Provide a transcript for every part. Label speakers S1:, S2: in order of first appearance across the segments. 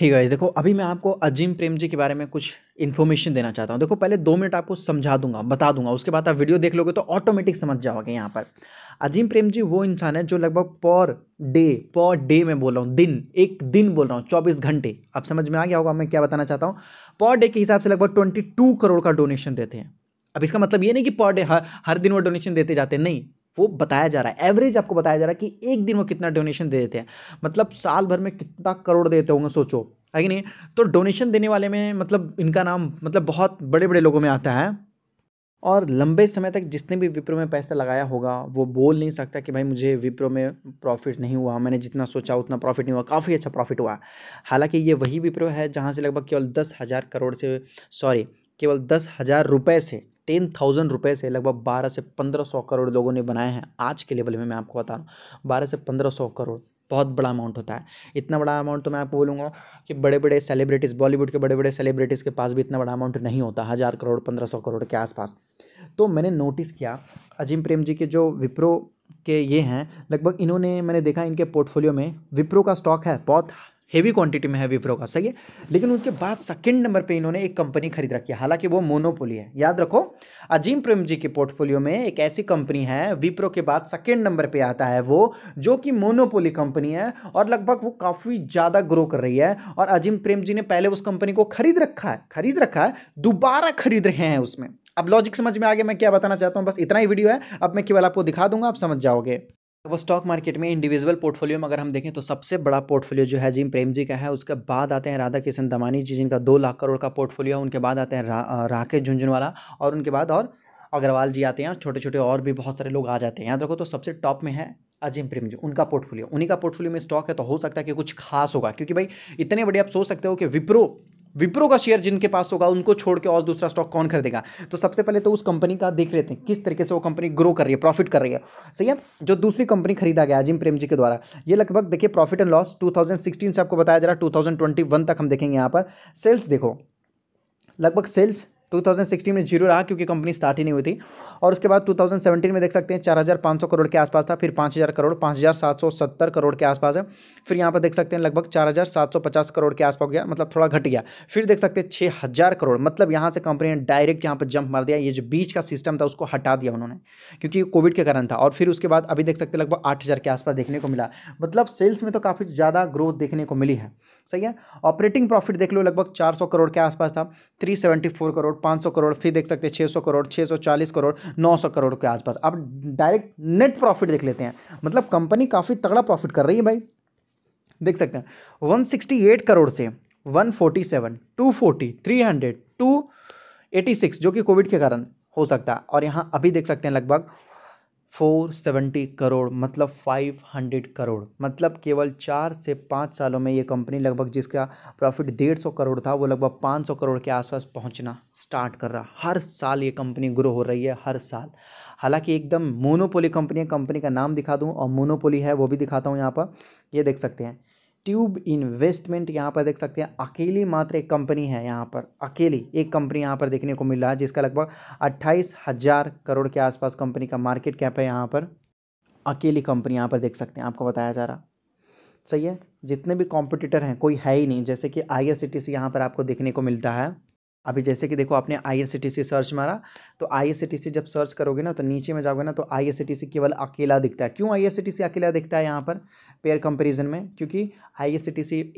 S1: ही है गाइस देखो अभी मैं आपको अजीम प्रेम जी के बारे में कुछ इन्फॉर्मेशन देना चाहता हूँ देखो पहले दो मिनट आपको समझा दूंगा बता दूंगा उसके बाद आप वीडियो देख लोगे तो ऑटोमेटिक समझ जाओगे यहाँ पर अजीम प्रेम जी वो इंसान है जो लगभग पर डे पर डे में बोल रहा हूँ दिन एक दिन बोल रहा हूँ चौबीस घंटे आप समझ में आ गया होगा मैं क्या बताना चाहता हूँ पर डे के हिसाब से लगभग ट्वेंटी करोड़ का डोनेशन देते हैं अब इसका मतलब ये नहीं कि पर डे हर हर दिन वो डोनेशन देते जाते नहीं आपको बताया जा रहा है एवरेज आपको बताया जा रहा है कि एक दिन वो कितना डोनेशन दे देते हैं मतलब साल भर में कितना करोड़ देते होंगे सोचो है कि नहीं तो डोनेशन देने वाले में मतलब इनका नाम मतलब बहुत बड़े बड़े लोगों में आता है और लंबे समय तक जिसने भी विप्रो में पैसा लगाया होगा वो बोल नहीं सकता कि भाई मुझे विप्रो में प्रॉफिट नहीं हुआ मैंने जितना सोचा उतना प्रॉफिट नहीं हुआ काफ़ी अच्छा प्रॉफिट हुआ हालांकि ये वही विप्रो है जहाँ से लगभग केवल दस हज़ार करोड़ से सॉरी केवल दस हज़ार रुपये से टेन थाउजेंड रुपये से लगभग बारह से पंद्रह सौ करोड़ लोगों ने बनाए हैं आज के लेवल में मैं आपको बता रहा हूँ बारह से पंद्रह सौ करोड़ बहुत बड़ा अमाउंट होता है इतना बड़ा अमाउंट तो मैं आपको बोलूँगा कि बड़े बड़े सेलिब्रिटीज़ बॉलीवुड के बड़े बड़े सेलिब्रिटीज़ के पास भी इतना बड़ा अमाउंट नहीं होता हज़ार करोड़ पंद्रह सौ करोड़ के आसपास तो मैंने नोटिस किया अजीम प्रेम जी के जो विप्रो के ये हैं लगभग इन्होंने मैंने देखा इनके पोर्टफोलियो में विप्रो का स्टॉक है बहुत हैवी क्वांटिटी में है विप्रो का सही है लेकिन उसके बाद सेकंड नंबर पे इन्होंने एक कंपनी खरीद रखी है हालांकि वो मोनोपोली है याद रखो अजीम प्रेम जी के पोर्टफोलियो में एक ऐसी कंपनी है विप्रो के बाद सेकेंड नंबर पर आता है वो जो कि मोनोपोली कंपनी है और लगभग वो काफ़ी ज़्यादा ग्रो कर रही है और अजीम प्रेम जी ने पहले उस कंपनी को खरीद रखा है खरीद रखा है दोबारा खरीद रहे हैं उसमें अब लॉजिक समझ में आ गया मैं क्या बताना चाहता हूँ बस इतना ही वीडियो है अब मैं केवल आपको दिखा दूंगा आप समझ जाओगे वो स्टॉक मार्केट में इंडिविजुअल पोर्टफोलियो में अगर हम देखें तो सबसे बड़ा पोर्टफोलियो जो है जिम प्रेम जी का है उसके बाद आते हैं राधा किशन दमानी जी जिनका दो लाख करोड़ का पोर्टफोलियो है उनके बाद आते हैं रा, राकेश झुंझुनवाला और उनके बाद और अग्रवाल जी आते हैं छोटे छोटे और भी बहुत सारे लोग आ जाते हैं याद रखो तो सबसे टॉप में है अजिम प्रेम जी उनका पोर्टफोलियो उन्हीं का पोर्टफोलियो में स्टॉक है तो हो सकता है कि कुछ खास होगा क्योंकि भाई इतने बड़े आप सोच सकते हो कि विप्रो विप्रो का शेयर जिनके पास होगा उनको छोड़ के और दूसरा स्टॉक कौन खरीदेगा तो सबसे पहले तो उस कंपनी का देख लेते हैं किस तरीके से वो कंपनी ग्रो कर रही है प्रॉफिट कर रही है सही है जो दूसरी कंपनी खरीदा गया अजिम प्रेम जी के द्वारा ये लगभग देखिए प्रॉफिट एंड लॉस 2016 से आपको बताया जा रहा है तक हम देखेंगे यहाँ पर सेल्स देखो लगभग सेल्स 2016 में जीरो रहा क्योंकि कंपनी स्टार्ट ही नहीं हुई थी और उसके बाद 2017 में देख सकते हैं 4,500 करोड़ के आसपास था फिर 5,000 करोड़ 5,770 करोड़ के आसपास है फिर यहाँ पर देख सकते हैं लगभग 4,750 करोड़ के आसपास गया मतलब थोड़ा घट गया फिर देख सकते हैं छः करोड़ मतलब यहाँ से कंपनी ने डायरेक्ट यहाँ पर जंप मार दिया ये जो बीच का सिस्टम था उसको हटा दिया उन्होंने क्योंकि कोविड के कारण था और फिर उसके बाद अभी देख सकते लगभग आठ के आसपास देखने को मिला मतलब सेल्स में तो काफ़ी ज़्यादा ग्रोथ देखने को मिली है सही है ऑपरेटिंग प्रॉफिट देख लो लगभग 400 करोड़ के आसपास था 374 करोड़ 500 करोड़ फिर देख सकते हैं 600 करोड़ 640 करोड़ 900 करोड़ के आसपास अब डायरेक्ट नेट प्रॉफिट देख लेते हैं मतलब कंपनी काफ़ी तगड़ा प्रॉफिट कर रही है भाई देख सकते हैं एट करोड़ से हंड्रेड टू एटी सिक्स जो कि कोविड के कारण हो सकता है और यहाँ अभी देख सकते हैं लगभग फोर सेवेंटी करोड़ मतलब फाइव हंड्रेड करोड़ मतलब केवल चार से पाँच सालों में ये कंपनी लगभग जिसका प्रॉफिट डेढ़ सौ करोड़ था वो लगभग पाँच सौ करोड़ के आसपास पहुंचना स्टार्ट कर रहा हर साल ये कंपनी ग्रो हो रही है हर साल हालांकि एकदम मोनोपोली कंपनी है कंपनी का नाम दिखा दूँ और मोनोपोली है वो भी दिखाता हूँ यहाँ पर ये देख सकते हैं ट्यूब इन्वेस्टमेंट यहाँ पर देख सकते हैं अकेली मात्र एक कंपनी है यहाँ पर अकेली एक कंपनी यहाँ पर देखने को मिल रहा है जिसका लगभग अट्ठाईस हज़ार करोड़ के आसपास कंपनी का मार्केट कैप है यहाँ पर अकेली कंपनी यहाँ पर देख सकते हैं आपको बताया जा रहा सही है जितने भी कॉम्पिटिटर हैं कोई है ही नहीं जैसे कि आई एस सी यहाँ पर आपको देखने को मिलता है अभी जैसे कि देखो आपने आई सर्च मारा तो आई जब सर्च करोगे ना तो नीचे में जाओगे ना तो आई केवल अकेला दिखता है क्यों आई अकेला दिखता है यहाँ पर पेयर कंपेरिजन में क्योंकि आई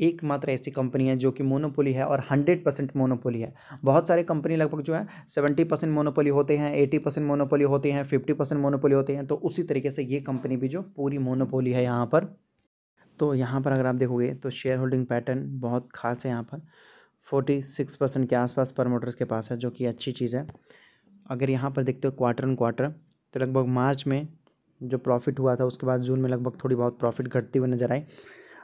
S1: एकमात्र ऐसी कंपनी है जो कि मोनोपोली है और हंड्रेड परसेंट मोनोपोली है बहुत सारे कंपनी लगभग जो है सेवेंटी परसेंट मोनोपोली होते हैं एटी परसेंट मोनोपोली होते हैं फिफ्टी परसेंट मोनोपोली होते हैं तो उसी तरीके से ये कंपनी भी जो पूरी मोनोपोली है यहाँ पर तो यहाँ पर अगर आप देखोगे तो शेयर होल्डिंग पैटर्न बहुत खास है यहाँ पर फोर्टी सिक्स परसेंट के आसपास प्रमोटर्स के पास है जो कि अच्छी चीज़ है अगर यहाँ पर देखते हो क्वार्टर एंड क्वार्टर तो लगभग मार्च में जो प्रॉफिट हुआ था उसके बाद जून में लगभग थोड़ी बहुत प्रॉफिट घटती हुई नज़र आई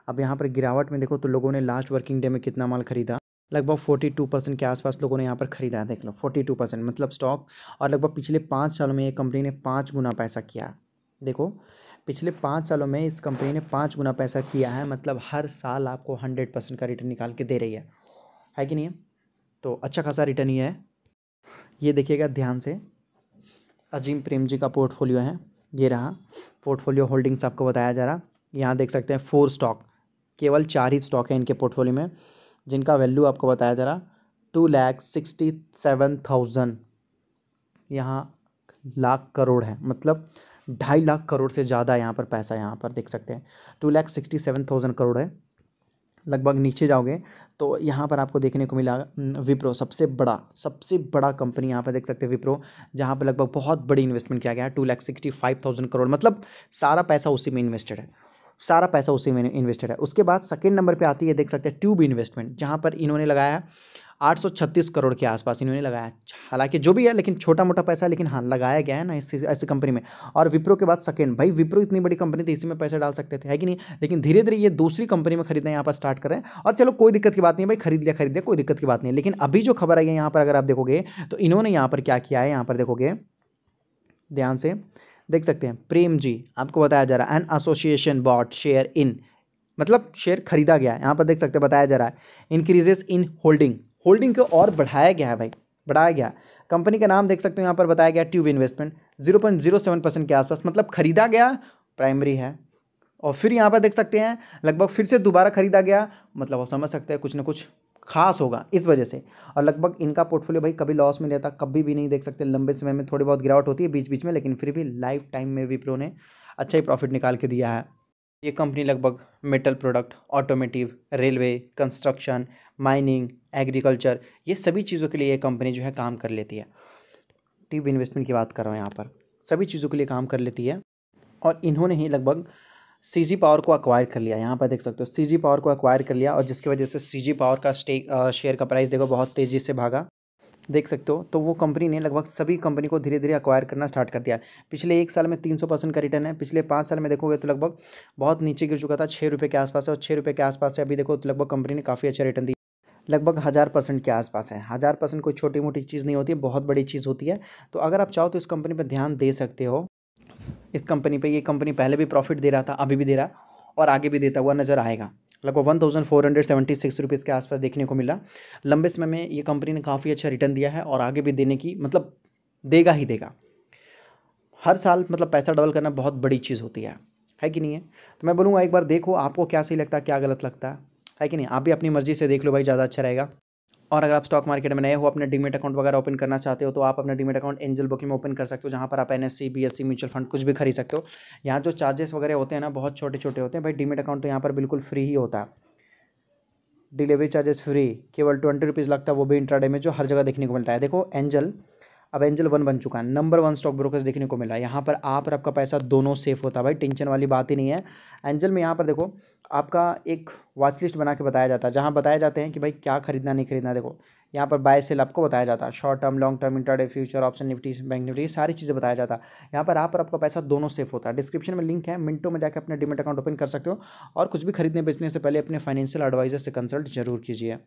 S1: अब यहाँ पर गिरावट में देखो तो लोगों ने लास्ट वर्किंग डे में कितना माल खरीदा लगभग फोर्टी टू परसेंट के आसपास लोगों ने यहाँ पर खरीदा है देख लो फोर्टी टू परसेंट मतलब स्टॉक और लगभग पिछले पाँच सालों में ये कंपनी ने पाँच गुना पैसा किया देखो पिछले पाँच सालों में इस कंपनी ने पाँच गुना पैसा किया है मतलब हर साल आपको हंड्रेड परसेंट का रिटर्न निकाल के दे रही है है कि नहीं है तो अच्छा खासा रिटर्न ये है ये देखिएगा ध्यान से अजीम प्रेम जी का पोर्टफोलियो है ये रहा पोर्टफोलियो होल्डिंग्स आपको बताया जा रहा यहाँ देख सकते हैं फोर स्टॉक केवल चार ही स्टॉक हैं इनके पोर्टफोलियो में जिनका वैल्यू आपको बताया जा रहा two lakh sixty seven thousand यहाँ लाख करोड़ है मतलब ढाई लाख करोड़ से ज़्यादा यहाँ पर पैसा यहाँ पर देख सकते हैं two lakh sixty seven thousand crore है लगभग नीचे जाओगे तो यहाँ पर आपको देखने को मिला विप्रो सबसे बड़ा सबसे बड़ा कंपनी यहाँ पर देख सकते हैं विप्रो जहाँ पर लगभग बहुत बड़ी इन्वेस्टमेंट किया गया है two lakh sixty five thousand crore मतलब सारा पैसा उसी में इन्वेस्टेड है सारा पैसा उसी में इन्वेस्टेड है उसके बाद सेकेंड नंबर पर आती है देख सकते हैं ट्यूब इन्वेस्टमेंट जहाँ पर इन्होंने लगाया 836 करोड़ के आसपास इन्होंने लगाया अच्छा, हालांकि जो भी है लेकिन छोटा मोटा पैसा लेकिन हाँ लगाया गया है ना इस ऐसी कंपनी में और विप्रो के बाद सेकेंड भाई विप्रो इतनी बड़ी कंपनी थी इसी में पैसे डाल सकते थे है कि नहीं लेकिन धीरे धीरे ये दूसरी कंपनी में खरीदना यहाँ पर स्टार्ट करें और चलो कोई दिक्कत की बात नहीं भाई खरीद लिया खरीद लिया कोई दिक्कत की बात नहीं लेकिन अभी जो खबर आई है यहाँ पर अगर आप देखोगे तो इन्होंने यहाँ पर क्या किया है यहाँ पर देखोगे ध्यान से देख सकते हैं प्रेम जी आपको बताया जा रहा है an association bought share in मतलब शेयर खरीदा गया है यहाँ पर देख सकते हैं बताया जा रहा है इंक्रीजेस इन होल्डिंग होल्डिंग को और बढ़ाया गया है भाई बढ़ाया गया कंपनी का नाम देख सकते हो यहाँ पर बताया गया ट्यूब investment zero point zero seven percent के आसपास मतलब खरीदा गया प्राइमरी है और फिर यहाँ पर देख सकते हैं लगभग फिर से दोबारा खरीदा गया मतलब आप समझ सकते हैं कुछ ना कुछ खास होगा इस वजह से और लगभग इनका पोर्टफोलियो भाई कभी लॉस में रहता कभी भी नहीं देख सकते लंबे समय में थोड़ी बहुत गिरावट होती है बीच बीच में लेकिन फिर भी लाइफ टाइम में विप्रो ने अच्छा ही प्रॉफिट निकाल के दिया है ये कंपनी लगभग metal product automotive railway construction mining agriculture ये सभी चीज़ों के लिए ये कंपनी जो है काम कर लेती है टीव इन्वेस्टमेंट की बात कर रहा हूँ यहाँ पर सभी चीज़ों के लिए काम कर लेती है और इन्होंने ही लगभग सी जी पावर को अक्वायर कर लिया यहाँ पर देख सकते हो सी जी पावर को अक्वायर कर लिया और जिसकी वजह से सी जी पावर का स्टेक शेयर का प्राइस देखो बहुत तेज़ी से भागा देख सकते हो तो वो कंपनी ने लगभग सभी कंपनी को धीरे धीरे अक्वायर करना स्टार्ट कर दिया पिछले एक साल में तीन सौ परसेंट का रिटर्न है पिछले पाँच साल में देखोगे तो लगभग बहुत नीचे गिर चुका था छः रुपये के आसपास है और छः रुपये के आसपास से अभी देखो तो लगभग कंपनी ने काफ़ी अच्छा रिटर्न दिया लगभग हज़ार परसेंट के आसपास है हज़ार परसेंट कोई छोटी मोटी चीज़ नहीं होती है बहुत बड़ी चीज़ होती है तो अगर आप चाहो तो इस कंपनी पर ध्यान दे सकते हो इस कंपनी पे ये कंपनी पहले भी प्रॉफिट दे रहा था अभी भी दे रहा और आगे भी देता हुआ नज़र आएगा लगभग one thousand four hundred seventy six rupees के आसपास देखने को मिला लंबे समय में ये कंपनी ने काफ़ी अच्छा रिटर्न दिया है और आगे भी देने की मतलब देगा ही देगा हर साल मतलब पैसा डबल करना बहुत बड़ी चीज़ होती है है कि नहीं है तो मैं बोलूँगा एक बार देखो आपको क्या सही लगता है क्या गलत लगता है है कि नहीं आप भी अपनी मर्ज़ी से देख लो भाई ज़्यादा अच्छा रहेगा और अगर आप स्टॉक मार्केट में नए हो अपने डीमेट अकाउंट वगैरह ओपन करना चाहते हो तो आप अपना डीमेट अकाउंट एंजल बुकिंग में ओपन कर सकते हो जहाँ पर आप N S C B S C mutual fund कुछ भी खरीद सकते हो यहाँ जो चार्जेस वगैरह होते हैं ना बहुत छोटे छोटे होते हैं भाई डीमेट अकाउंट तो यहाँ पर बिल्कुल फ्री ही होता है डिलीवरी चार्जेस फ्री केवल ट्वेंटी रुपीज़ लगता है वो भी इंट्राडे में जो हर जगह देखने को मिलता है देखो एंजल अब एंजल वन बन चुका है नंबर वन स्टॉक ब्रोकर देखने को मिला यहाँ पर आप और आपका पैसा दोनों सेफ होता है भाई टेंशन वाली बात ही नहीं है एंजल में यहाँ पर देखो आपका एक वॉच लिस्ट बना के बताया जाता है जहाँ बताए जाते हैं कि भाई क्या खरीदना नहीं खरीदना देखो यहाँ पर बाय सेल आपको बताया जाता है short term long term intraday future option Nifty bank Nifty सारी चीज़ें बताया जाता है यहाँ पर आप और आपका पैसा दोनों सेफ होता है डिस्क्रिप्शन में लिंक है मिनटों में जाकर अपने डिमेट अकाउंट ओपन कर सकते हो और कुछ भी खरीदने बेचने से पहले अपने फाइनेंशियल एडवाइजर से कंसल्ट जरूर कीजिए